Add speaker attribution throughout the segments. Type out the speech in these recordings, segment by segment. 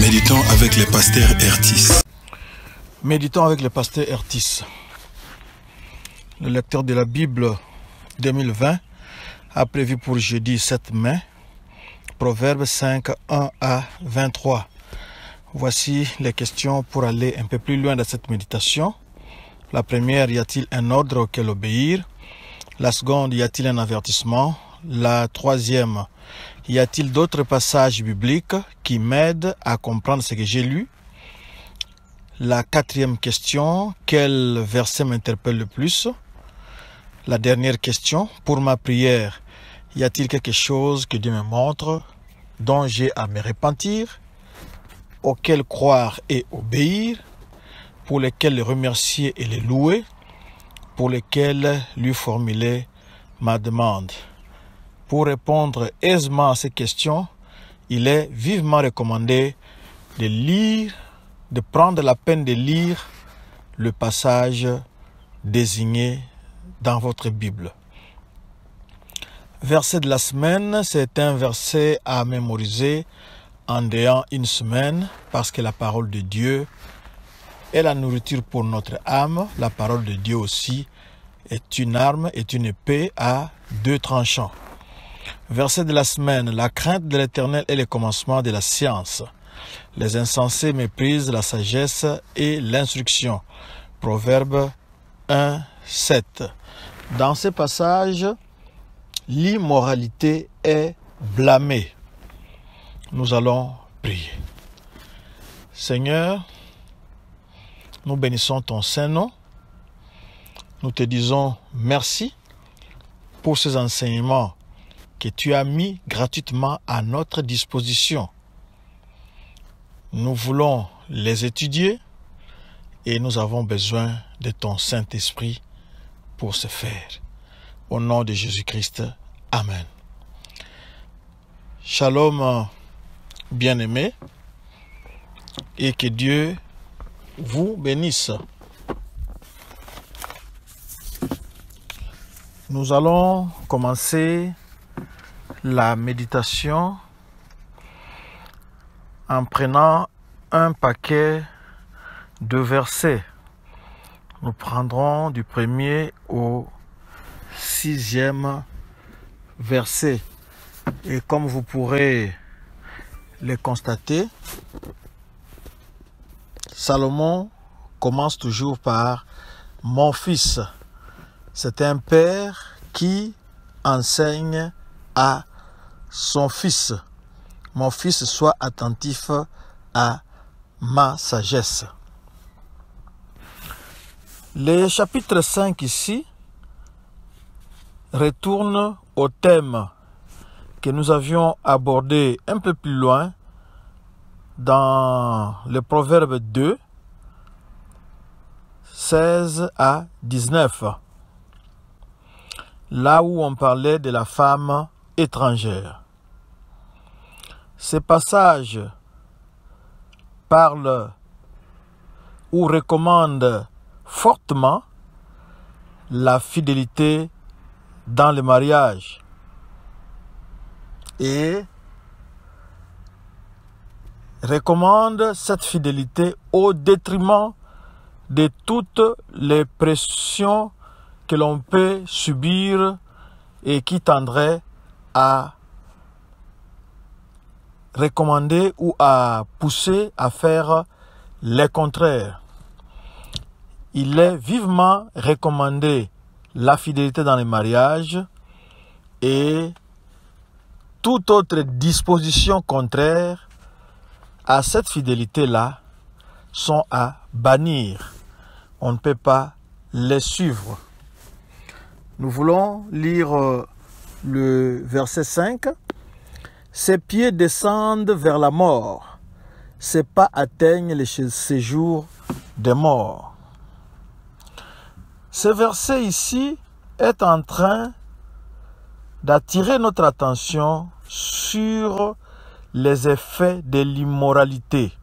Speaker 1: Méditons avec les pasteurs Ertis. Méditons avec les pasteurs Ertis. Le lecteur de la Bible 2020 a prévu pour jeudi 7 mai, Proverbe 5, 1 à 23. Voici les questions pour aller un peu plus loin dans cette méditation. La première, y a-t-il un ordre auquel obéir La seconde, y a-t-il un avertissement La troisième, y a-t-il d'autres passages bibliques qui m'aident à comprendre ce que j'ai lu La quatrième question, quel verset m'interpelle le plus La dernière question, pour ma prière, y a-t-il quelque chose que Dieu me montre dont j'ai à me repentir Auquel croire et obéir Pour lequel le remercier et le louer Pour lequel lui formuler ma demande pour répondre aisément à ces questions, il est vivement recommandé de lire, de prendre la peine de lire le passage désigné dans votre Bible. Verset de la semaine, c'est un verset à mémoriser en ayant une semaine parce que la parole de Dieu est la nourriture pour notre âme. La parole de Dieu aussi est une arme, est une épée à deux tranchants. Verset de la semaine. La crainte de l'éternel est le commencement de la science. Les insensés méprisent la sagesse et l'instruction. Proverbe 1, 7. Dans ce passage, l'immoralité est blâmée. Nous allons prier. Seigneur, nous bénissons ton Saint-Nom. Nous te disons merci pour ces enseignements que tu as mis gratuitement à notre disposition. Nous voulons les étudier et nous avons besoin de ton Saint-Esprit pour ce faire. Au nom de Jésus-Christ, Amen. Shalom, bien-aimés, et que Dieu vous bénisse. Nous allons commencer la méditation en prenant un paquet de versets. Nous prendrons du premier au sixième verset. Et comme vous pourrez le constater, Salomon commence toujours par mon fils. C'est un père qui enseigne à son fils, mon fils, soit attentif à ma sagesse. Le chapitre 5 ici retourne au thème que nous avions abordé un peu plus loin dans le Proverbe 2, 16 à 19, là où on parlait de la femme étrangère. Ces passages parlent ou recommandent fortement la fidélité dans le mariage. Et recommande cette fidélité au détriment de toutes les pressions que l'on peut subir et qui tendraient à recommander ou à pousser à faire les contraires. Il est vivement recommandé la fidélité dans les mariages et toute autre disposition contraire à cette fidélité-là sont à bannir. On ne peut pas les suivre. Nous voulons lire euh, le verset 5. Ses pieds descendent vers la mort, ses pas atteignent le séjour des morts. Ce verset ici est en train d'attirer notre attention sur les effets de l'immoralité,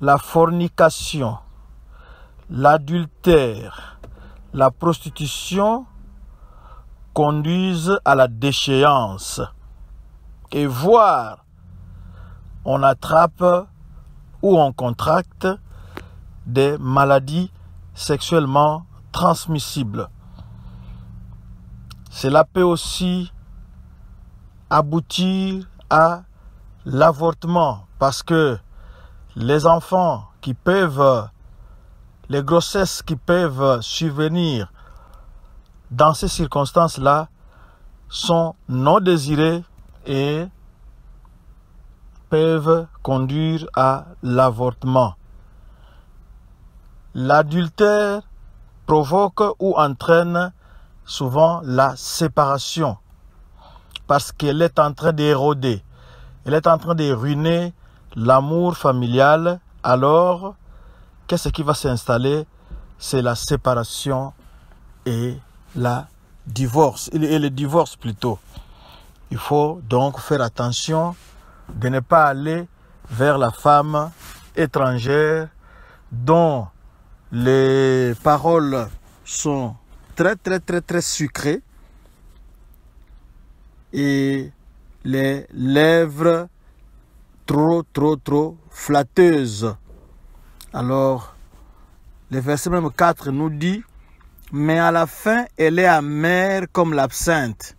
Speaker 1: la fornication, l'adultère, la prostitution conduisent à la déchéance et voir. On attrape ou on contracte des maladies sexuellement transmissibles. Cela peut aussi aboutir à l'avortement parce que les enfants qui peuvent, les grossesses qui peuvent survenir dans ces circonstances-là sont non désirés et peuvent conduire à l'avortement. L'adultère provoque ou entraîne souvent la séparation parce qu'elle est en train d'éroder, elle est en train de ruiner l'amour familial. Alors, qu'est-ce qui va s'installer C'est la séparation et la divorce, et le divorce plutôt. Il faut donc faire attention de ne pas aller vers la femme étrangère dont les paroles sont très très très très sucrées et les lèvres trop trop trop flatteuses. Alors, le verset même 4 nous dit, mais à la fin, elle est amère comme l'absinthe.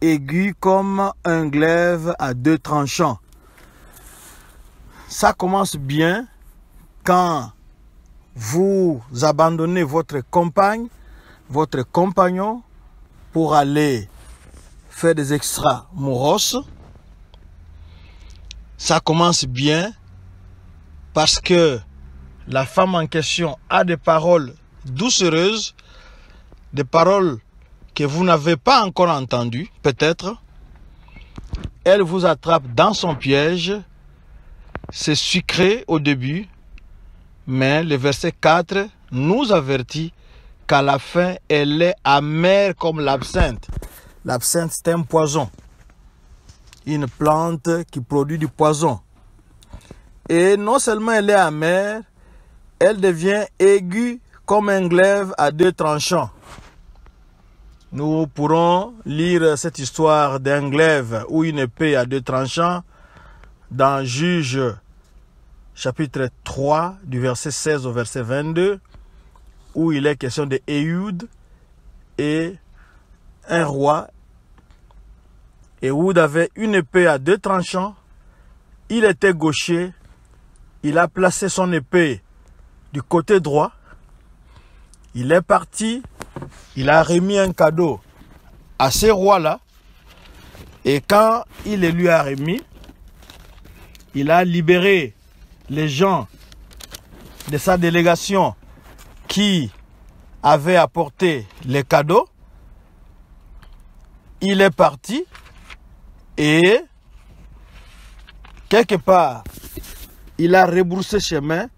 Speaker 1: Aigu comme un glaive à deux tranchants. Ça commence bien quand vous abandonnez votre compagne, votre compagnon pour aller faire des extras moroses. Ça commence bien parce que la femme en question a des paroles doucereuses, des paroles que vous n'avez pas encore entendu, peut-être, elle vous attrape dans son piège. C'est sucré au début, mais le verset 4 nous avertit qu'à la fin, elle est amère comme l'absinthe. L'absinthe, c'est un poison. Une plante qui produit du poison. Et non seulement elle est amère, elle devient aiguë comme un glaive à deux tranchants nous pourrons lire cette histoire d'un glaive ou une épée à deux tranchants dans Juge chapitre 3 du verset 16 au verset 22 où il est question de et un roi. Ehud avait une épée à deux tranchants. Il était gaucher. Il a placé son épée du côté droit. Il est parti il a remis un cadeau à ces rois-là. Et quand il les lui a remis, il a libéré les gens de sa délégation qui avaient apporté les cadeaux. Il est parti et quelque part, il a rebroussé chemin.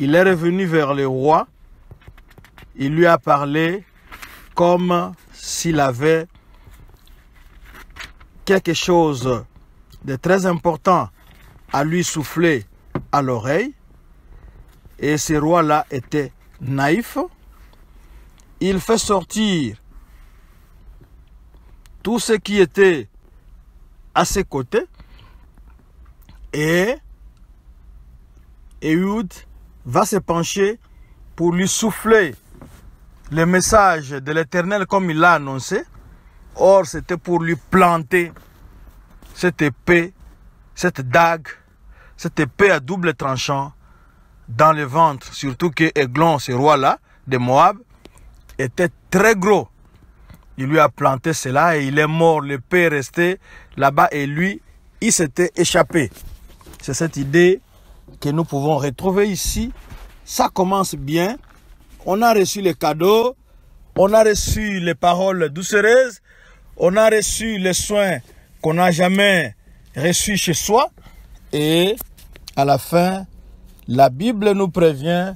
Speaker 1: Il est revenu vers le roi il lui a parlé comme s'il avait quelque chose de très important à lui souffler à l'oreille. Et ce roi-là était naïf. Il fait sortir tout ce qui était à ses côtés. Et Ehud va se pencher pour lui souffler le message de l'Éternel comme il l'a annoncé. Or, c'était pour lui planter cette épée, cette dague, cette épée à double tranchant dans le ventre. Surtout que Eglon, ce roi-là de Moab, était très gros. Il lui a planté cela et il est mort. L'épée est restée là-bas et lui, il s'était échappé. C'est cette idée que nous pouvons retrouver ici. Ça commence bien on a reçu les cadeaux, on a reçu les paroles doucereuses, on a reçu les soins qu'on n'a jamais reçus chez soi. Et à la fin, la Bible nous prévient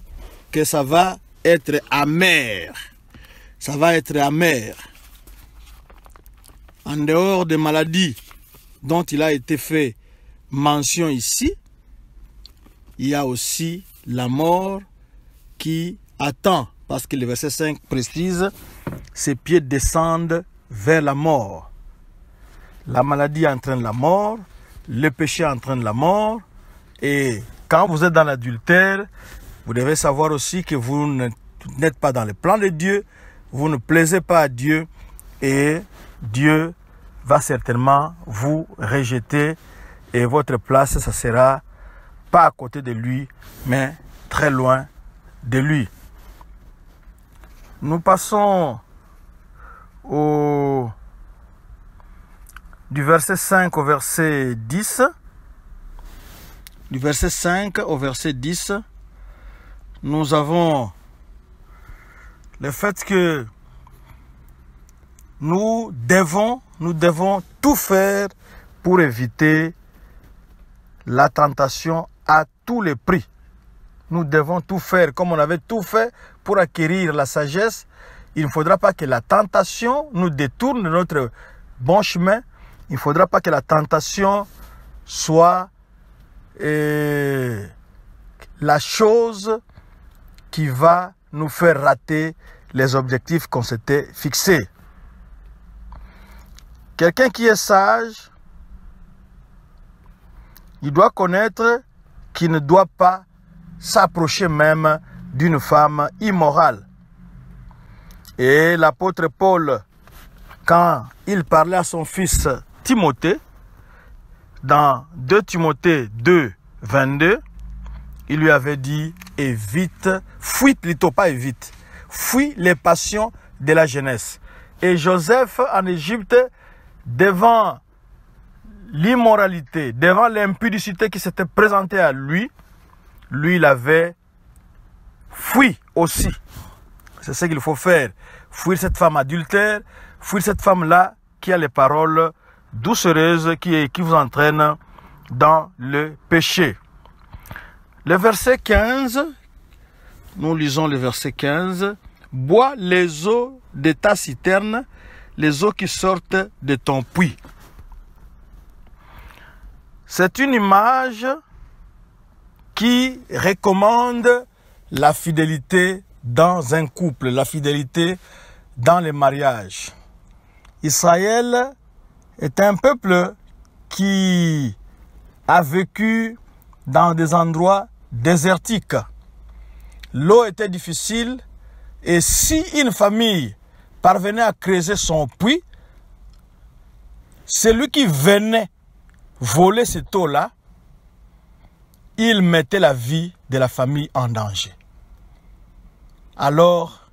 Speaker 1: que ça va être amer. Ça va être amer. En dehors des maladies dont il a été fait mention ici, il y a aussi la mort qui Attends, parce que le verset 5 précise, ses pieds descendent vers la mort. La maladie entraîne la mort, le péché entraîne la mort, et quand vous êtes dans l'adultère, vous devez savoir aussi que vous n'êtes pas dans le plan de Dieu, vous ne plaisez pas à Dieu, et Dieu va certainement vous rejeter, et votre place, ça sera pas à côté de lui, mais très loin de lui. Nous passons du verset 5 au verset 10. Du verset 5 au verset 10, nous avons le fait que nous devons, nous devons tout faire pour éviter la tentation à tous les prix. Nous devons tout faire comme on avait tout fait pour acquérir la sagesse, il ne faudra pas que la tentation nous détourne de notre bon chemin. Il ne faudra pas que la tentation soit euh, la chose qui va nous faire rater les objectifs qu'on s'était fixés. Quelqu'un qui est sage, il doit connaître qu'il ne doit pas s'approcher même d'une femme immorale. Et l'apôtre Paul, quand il parlait à son fils Timothée, dans 2 Timothée 2, 22, il lui avait dit, évite, fuite plutôt, évite, fuis les passions de la jeunesse. Et Joseph en Égypte, devant l'immoralité, devant l'impudicité qui s'était présentée à lui, lui, il avait Fuis aussi. C'est ce qu'il faut faire. Fuir cette femme adultère, fuir cette femme-là qui a les paroles doucereuses qui, qui vous entraîne dans le péché. Le verset 15, nous lisons le verset 15. Bois les eaux de ta citerne, les eaux qui sortent de ton puits. C'est une image qui recommande la fidélité dans un couple, la fidélité dans les mariages. Israël est un peuple qui a vécu dans des endroits désertiques. L'eau était difficile et si une famille parvenait à creuser son puits, celui qui venait voler cette eau-là, il mettait la vie de la famille en danger. Alors,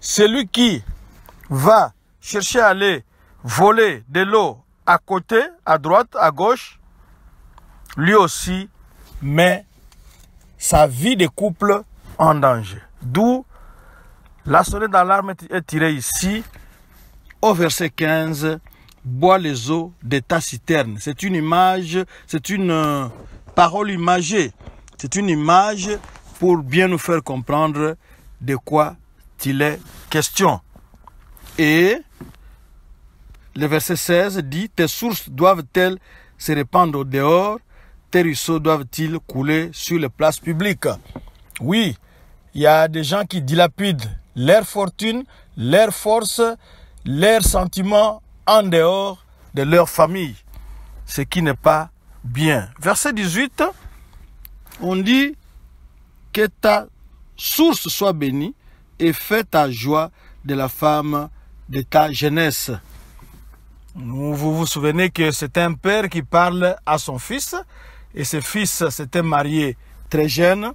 Speaker 1: celui qui va chercher à aller voler de l'eau à côté, à droite, à gauche, lui aussi met sa vie de couple en danger. D'où la sonnette d'alarme est tirée ici au verset 15. Bois les eaux de ta citerne. C'est une image, c'est une euh, parole imagée. C'est une image pour bien nous faire comprendre de quoi il est question. Et le verset 16 dit, tes sources doivent-elles se répandre au dehors, tes ruisseaux doivent-ils couler sur les places publiques. Oui, il y a des gens qui dilapident leur fortune, leur force, leurs sentiments en dehors de leur famille, ce qui n'est pas bien. Verset 18, on dit que ta source soit bénie et fais ta joie de la femme de ta jeunesse. Vous vous souvenez que c'est un père qui parle à son fils et ce fils s'était marié très jeune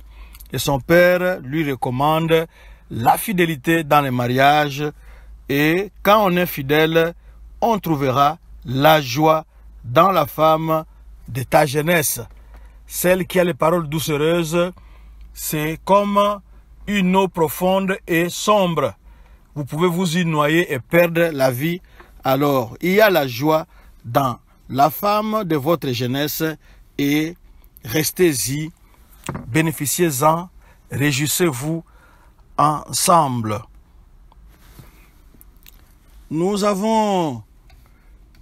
Speaker 1: et son père lui recommande la fidélité dans les mariages et quand on est fidèle, on trouvera la joie dans la femme de ta jeunesse. Celle qui a les paroles doucereuses, c'est comme une eau profonde et sombre. Vous pouvez vous y noyer et perdre la vie. Alors, il y a la joie dans la femme de votre jeunesse et restez-y, bénéficiez-en, réjouissez-vous ensemble. Nous avons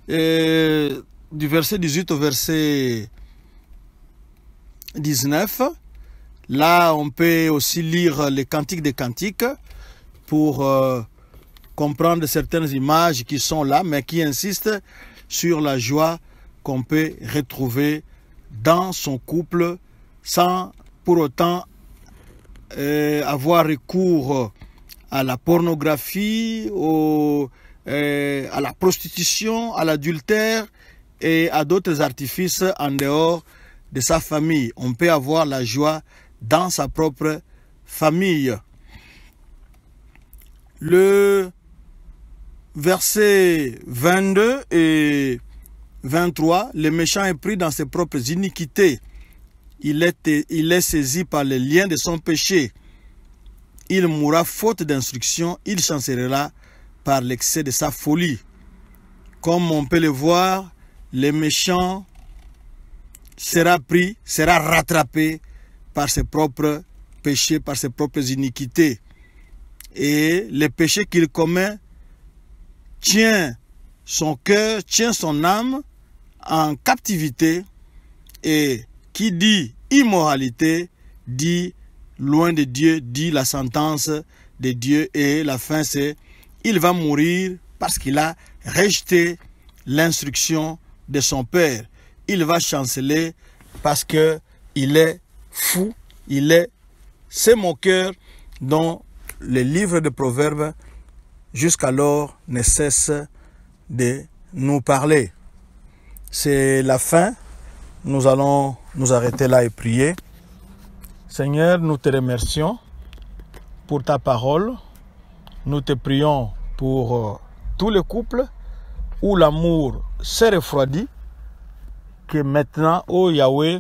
Speaker 1: euh, du verset 18 au verset 19 Là, on peut aussi lire les cantiques des cantiques pour euh, comprendre certaines images qui sont là, mais qui insistent sur la joie qu'on peut retrouver dans son couple sans pour autant euh, avoir recours à la pornographie, euh, à la prostitution, à l'adultère et à d'autres artifices en dehors de sa famille. On peut avoir la joie dans sa propre famille. Le verset 22 et 23, le méchant est pris dans ses propres iniquités. Il est, il est saisi par les liens de son péché. Il mourra faute d'instruction, il chancellera par l'excès de sa folie. Comme on peut le voir, le méchant sera pris, sera rattrapé par ses propres péchés, par ses propres iniquités. Et les péchés qu'il commet tient son cœur, tient son âme en captivité. Et qui dit immoralité dit loin de Dieu, dit la sentence de Dieu. Et la fin, c'est il va mourir parce qu'il a rejeté l'instruction de son Père. Il va chanceler parce qu'il est fou, il est c'est mon cœur dont les livres de Proverbes jusqu'alors ne cesse de nous parler. C'est la fin. Nous allons nous arrêter là et prier. Seigneur, nous te remercions pour ta parole. Nous te prions pour euh, tous les couples où l'amour s'est refroidi, que maintenant, ô Yahweh,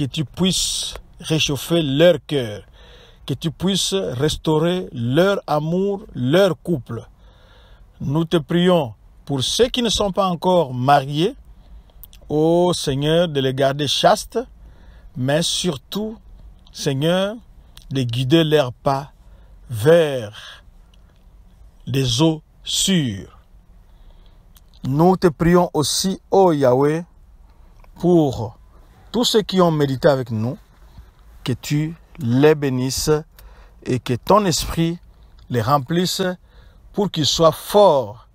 Speaker 1: que tu puisses réchauffer leur cœur, que tu puisses restaurer leur amour, leur couple. Nous te prions pour ceux qui ne sont pas encore mariés, ô Seigneur, de les garder chastes, mais surtout, Seigneur, de guider leurs pas vers les eaux sûres. Nous te prions aussi, ô Yahweh, pour tous ceux qui ont médité avec nous, que tu les bénisses et que ton esprit les remplisse pour qu'ils soient forts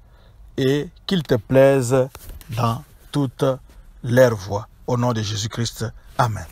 Speaker 1: et qu'ils te plaisent dans toute leurs voies. Au nom de Jésus-Christ, Amen.